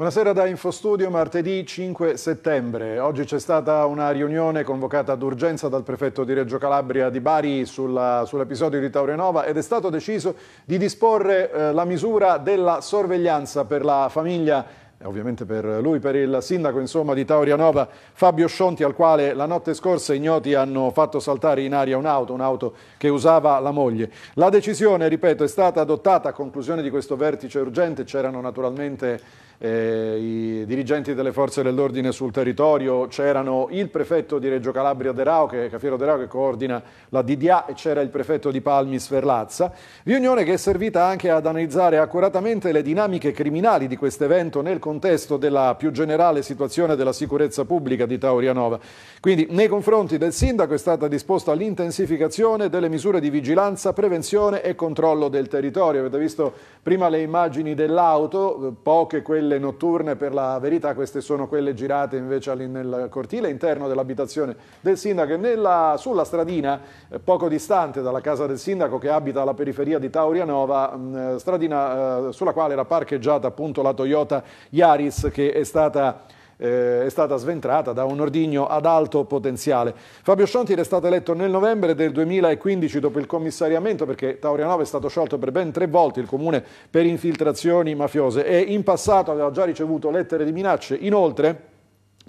Buonasera da Infostudio, martedì 5 settembre. Oggi c'è stata una riunione convocata d'urgenza dal prefetto di Reggio Calabria di Bari sull'episodio di Taurenova ed è stato deciso di disporre eh, la misura della sorveglianza per la famiglia ovviamente per lui, per il sindaco insomma, di Taurianova, Fabio Scionti, al quale la notte scorsa ignoti hanno fatto saltare in aria un'auto, un'auto che usava la moglie. La decisione, ripeto, è stata adottata a conclusione di questo vertice urgente, c'erano naturalmente eh, i dirigenti delle forze dell'ordine sul territorio, c'erano il prefetto di Reggio Calabria De Rao, che, Cafiero De Rao che coordina la DDA e c'era il prefetto di Palmi Sferlazza, riunione che è servita anche ad analizzare accuratamente le dinamiche criminali di questo evento nel contesto della più generale situazione della sicurezza pubblica di Taurianova. Quindi nei confronti del sindaco è stata disposta l'intensificazione delle misure di vigilanza, prevenzione e controllo del territorio. Avete visto prima le immagini dell'auto, eh, poche quelle quelle notturne per la verità, queste sono quelle girate invece nel cortile interno dell'abitazione del sindaco e nella, sulla stradina eh, poco distante dalla casa del sindaco che abita alla periferia di Taurianova, mm, eh, stradina eh, sulla quale era parcheggiata appunto la Toyota Yaris che è stata eh, è stata sventrata da un ordigno ad alto potenziale. Fabio Scionti è stato eletto nel novembre del 2015 dopo il commissariamento perché Taurianova è stato sciolto per ben tre volte il comune per infiltrazioni mafiose e in passato aveva già ricevuto lettere di minacce. Inoltre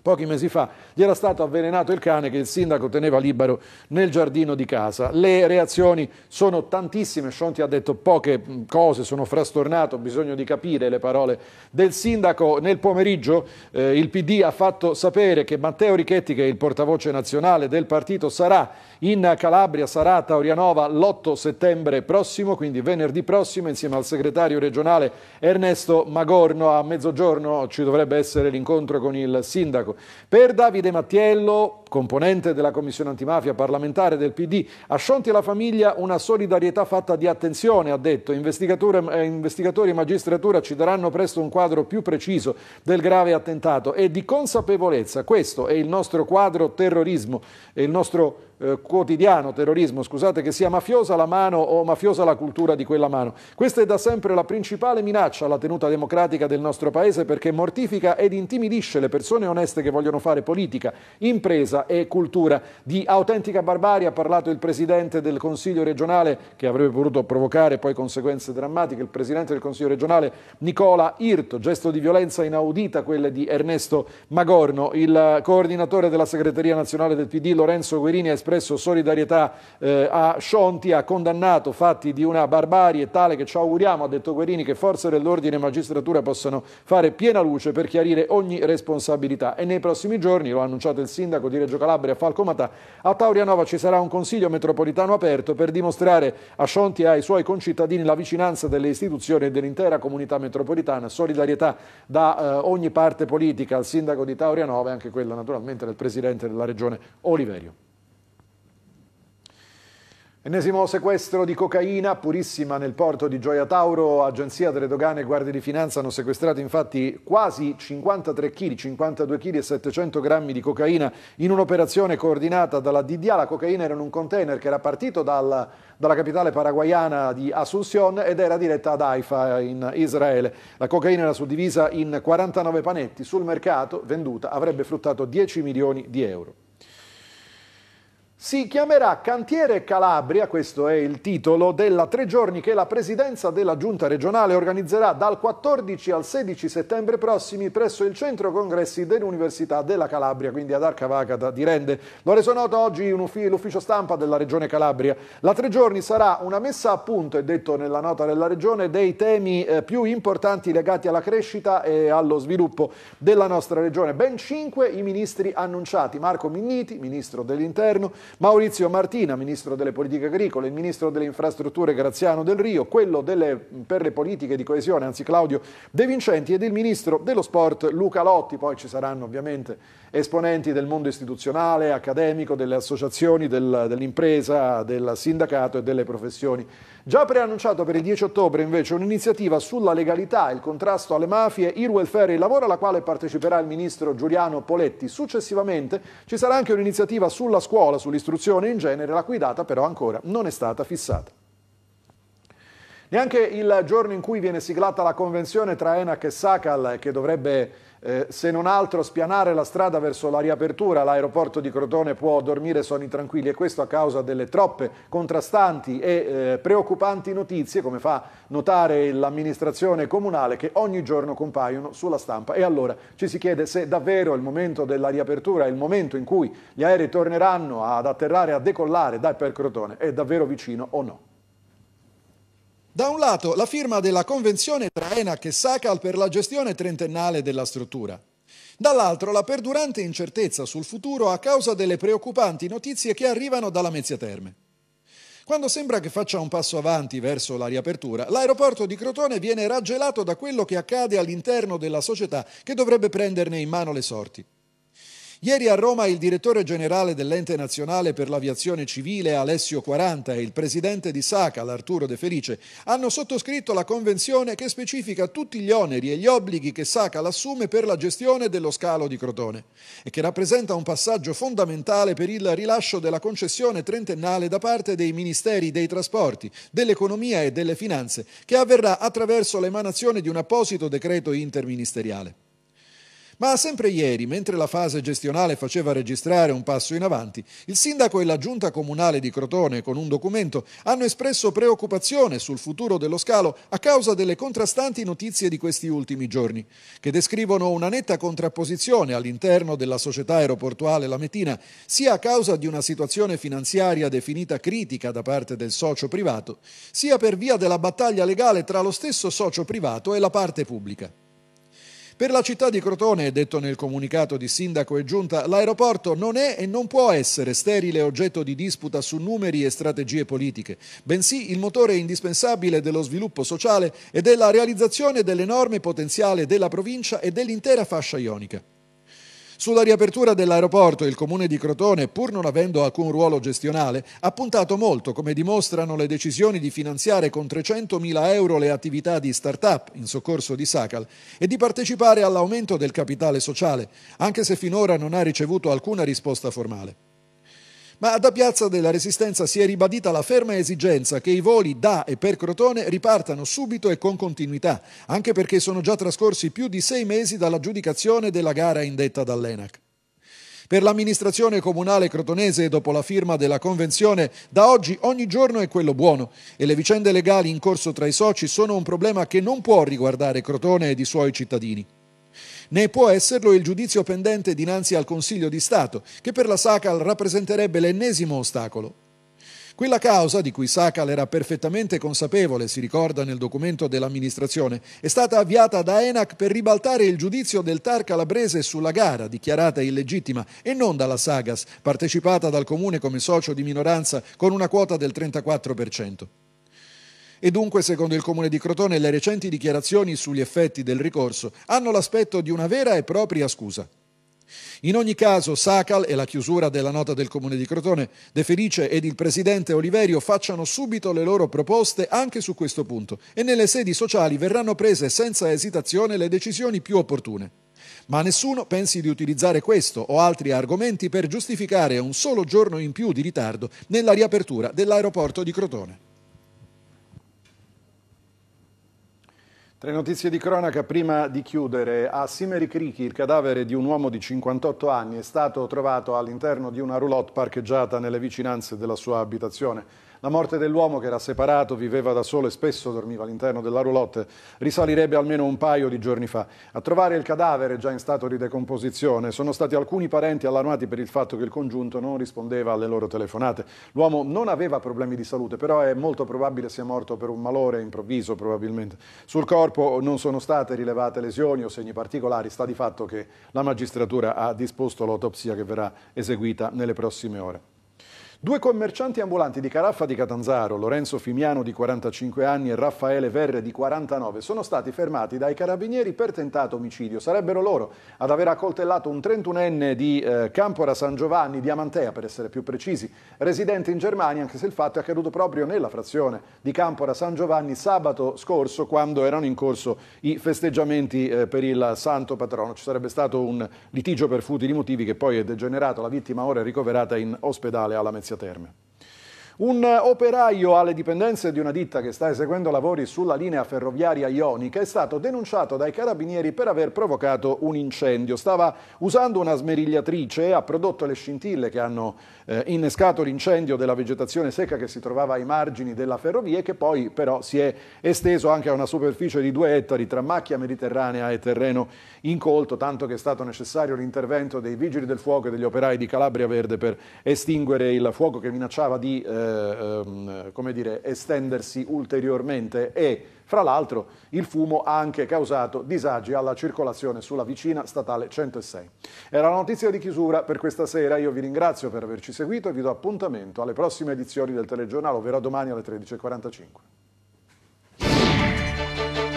Pochi mesi fa gli era stato avvelenato il cane che il sindaco teneva libero nel giardino di casa. Le reazioni sono tantissime, Shonti ha detto poche cose, sono frastornato, bisogno di capire le parole del sindaco. Nel pomeriggio eh, il PD ha fatto sapere che Matteo Richetti, che è il portavoce nazionale del partito, sarà in Calabria, sarà a Taurianova l'8 settembre prossimo, quindi venerdì prossimo, insieme al segretario regionale Ernesto Magorno. A mezzogiorno ci dovrebbe essere l'incontro con il sindaco sindaco. Per Davide Mattiello, componente della commissione antimafia parlamentare del PD, a Scionti e la famiglia una solidarietà fatta di attenzione, ha detto. Eh, investigatori e magistratura ci daranno presto un quadro più preciso del grave attentato e di consapevolezza. Questo è il nostro quadro terrorismo, è il nostro eh, quotidiano terrorismo, scusate, che sia mafiosa la mano o mafiosa la cultura di quella mano. Questa è da sempre la principale minaccia alla tenuta democratica del nostro Paese perché mortifica ed intimidisce le persone oneste che vogliono fare politica, impresa e cultura. Di autentica barbarie ha parlato il Presidente del Consiglio regionale, che avrebbe potuto provocare poi conseguenze drammatiche, il Presidente del Consiglio regionale Nicola Irto, gesto di violenza inaudita quelle di Ernesto Magorno, il coordinatore della Segreteria Nazionale del PD Lorenzo Guerini ha espresso espresso solidarietà eh, a Scionti, ha condannato fatti di una barbarie tale che ci auguriamo, ha detto Guerini, che forze dell'ordine e magistratura possano fare piena luce per chiarire ogni responsabilità. E nei prossimi giorni, lo ha annunciato il sindaco di Reggio Calabria Falco a Taurianova ci sarà un consiglio metropolitano aperto per dimostrare a Scionti e ai suoi concittadini la vicinanza delle istituzioni e dell'intera comunità metropolitana, solidarietà da eh, ogni parte politica al sindaco di Taurianova e anche quella naturalmente del presidente della regione Oliverio. Ennesimo sequestro di cocaina purissima nel porto di Gioia Tauro, Agenzia delle Dogane e Guardie di Finanza hanno sequestrato infatti quasi 53 kg, 52 kg e 700 grammi di cocaina in un'operazione coordinata dalla DDA. La cocaina era in un container che era partito dal, dalla capitale paraguayana di Asunción ed era diretta ad Haifa in Israele. La cocaina era suddivisa in 49 panetti, sul mercato venduta avrebbe fruttato 10 milioni di euro. Si chiamerà Cantiere Calabria, questo è il titolo, della tre giorni che la presidenza della giunta regionale organizzerà dal 14 al 16 settembre prossimi presso il centro congressi dell'Università della Calabria, quindi ad Arca di Rende. Lo reso noto oggi l'ufficio stampa della regione Calabria. La tre giorni sarà una messa a punto, è detto nella nota della regione, dei temi eh, più importanti legati alla crescita e allo sviluppo della nostra regione. Ben cinque i ministri annunciati, Marco Minniti, ministro dell'Interno, Maurizio Martina, ministro delle politiche agricole, il ministro delle infrastrutture Graziano Del Rio, quello delle, per le politiche di coesione, anzi Claudio De Vincenti, ed il ministro dello sport Luca Lotti. Poi ci saranno ovviamente esponenti del mondo istituzionale, accademico, delle associazioni, del, dell'impresa, del sindacato e delle professioni. Già preannunciato per il 10 ottobre invece un'iniziativa sulla legalità, il contrasto alle mafie, il welfare e il lavoro alla quale parteciperà il ministro Giuliano Poletti. Successivamente ci sarà anche un'iniziativa sulla scuola, sull'istruzione istruzione in genere, la cui data però ancora non è stata fissata. Neanche il giorno in cui viene siglata la convenzione tra ENAC e SACAL, che dovrebbe eh, se non altro spianare la strada verso la riapertura, l'aeroporto di Crotone può dormire sonni tranquilli e questo a causa delle troppe contrastanti e eh, preoccupanti notizie, come fa notare l'amministrazione comunale, che ogni giorno compaiono sulla stampa. E allora ci si chiede se davvero il momento della riapertura, il momento in cui gli aerei torneranno ad atterrare, a decollare da per Crotone, è davvero vicino o no. Da un lato la firma della convenzione tra ENAC e SACAL per la gestione trentennale della struttura. Dall'altro la perdurante incertezza sul futuro a causa delle preoccupanti notizie che arrivano dalla Mezzia Terme. Quando sembra che faccia un passo avanti verso la riapertura, l'aeroporto di Crotone viene raggelato da quello che accade all'interno della società che dovrebbe prenderne in mano le sorti. Ieri a Roma il direttore generale dell'ente nazionale per l'aviazione civile Alessio 40 e il presidente di SACA, l'Arturo De Felice, hanno sottoscritto la convenzione che specifica tutti gli oneri e gli obblighi che SACA l'assume per la gestione dello scalo di Crotone e che rappresenta un passaggio fondamentale per il rilascio della concessione trentennale da parte dei ministeri dei trasporti, dell'economia e delle finanze, che avverrà attraverso l'emanazione di un apposito decreto interministeriale. Ma sempre ieri, mentre la fase gestionale faceva registrare un passo in avanti, il sindaco e la giunta comunale di Crotone, con un documento, hanno espresso preoccupazione sul futuro dello scalo a causa delle contrastanti notizie di questi ultimi giorni, che descrivono una netta contrapposizione all'interno della società aeroportuale Lametina, sia a causa di una situazione finanziaria definita critica da parte del socio privato, sia per via della battaglia legale tra lo stesso socio privato e la parte pubblica. Per la città di Crotone, detto nel comunicato di sindaco e giunta, l'aeroporto non è e non può essere sterile oggetto di disputa su numeri e strategie politiche, bensì il motore indispensabile dello sviluppo sociale e della realizzazione dell'enorme potenziale della provincia e dell'intera fascia ionica. Sulla riapertura dell'aeroporto il comune di Crotone, pur non avendo alcun ruolo gestionale, ha puntato molto, come dimostrano le decisioni di finanziare con 300.000 euro le attività di start-up in soccorso di Sacal e di partecipare all'aumento del capitale sociale, anche se finora non ha ricevuto alcuna risposta formale ma da Piazza della Resistenza si è ribadita la ferma esigenza che i voli da e per Crotone ripartano subito e con continuità, anche perché sono già trascorsi più di sei mesi dall'aggiudicazione della gara indetta dall'ENAC. Per l'amministrazione comunale crotonese, dopo la firma della convenzione, da oggi ogni giorno è quello buono e le vicende legali in corso tra i soci sono un problema che non può riguardare Crotone ed i suoi cittadini né può esserlo il giudizio pendente dinanzi al Consiglio di Stato, che per la Sacal rappresenterebbe l'ennesimo ostacolo. Quella causa, di cui Sacal era perfettamente consapevole, si ricorda nel documento dell'amministrazione, è stata avviata da ENAC per ribaltare il giudizio del TAR calabrese sulla gara, dichiarata illegittima, e non dalla Sagas, partecipata dal comune come socio di minoranza con una quota del 34%. E dunque, secondo il Comune di Crotone, le recenti dichiarazioni sugli effetti del ricorso hanno l'aspetto di una vera e propria scusa. In ogni caso, Sacal e la chiusura della nota del Comune di Crotone, De Felice ed il Presidente Oliverio facciano subito le loro proposte anche su questo punto e nelle sedi sociali verranno prese senza esitazione le decisioni più opportune. Ma nessuno pensi di utilizzare questo o altri argomenti per giustificare un solo giorno in più di ritardo nella riapertura dell'aeroporto di Crotone. Tre notizie di cronaca prima di chiudere. A Simeri Ricchi il cadavere di un uomo di 58 anni è stato trovato all'interno di una roulotte parcheggiata nelle vicinanze della sua abitazione. La morte dell'uomo che era separato, viveva da solo e spesso dormiva all'interno della roulotte risalirebbe almeno un paio di giorni fa. A trovare il cadavere già in stato di decomposizione sono stati alcuni parenti allarmati per il fatto che il congiunto non rispondeva alle loro telefonate. L'uomo non aveva problemi di salute, però è molto probabile sia morto per un malore improvviso probabilmente. Sul corpo non sono state rilevate lesioni o segni particolari, sta di fatto che la magistratura ha disposto l'autopsia che verrà eseguita nelle prossime ore. Due commercianti ambulanti di Caraffa di Catanzaro, Lorenzo Fimiano di 45 anni e Raffaele Verre di 49, sono stati fermati dai carabinieri per tentato omicidio. Sarebbero loro ad aver accoltellato un 31enne di eh, Campora San Giovanni, di Amantea per essere più precisi, residente in Germania, anche se il fatto è accaduto proprio nella frazione di Campora San Giovanni sabato scorso quando erano in corso i festeggiamenti eh, per il santo patrono. Ci sarebbe stato un litigio per futili motivi che poi è degenerato, la vittima ora è ricoverata in ospedale alla Mezzina. térmica. Un operaio alle dipendenze di una ditta che sta eseguendo lavori sulla linea ferroviaria ionica è stato denunciato dai carabinieri per aver provocato un incendio. Stava usando una smerigliatrice, e ha prodotto le scintille che hanno eh, innescato l'incendio della vegetazione secca che si trovava ai margini della ferrovia e che poi però si è esteso anche a una superficie di due ettari tra macchia mediterranea e terreno incolto, tanto che è stato necessario l'intervento dei vigili del fuoco e degli operai di Calabria Verde per estinguere il fuoco che minacciava di... Eh, ehm, come dire, estendersi ulteriormente e fra l'altro il fumo ha anche causato disagi alla circolazione sulla vicina statale 106. Era la notizia di chiusura per questa sera, io vi ringrazio per averci seguito e vi do appuntamento alle prossime edizioni del telegiornale, ovvero domani alle 13.45.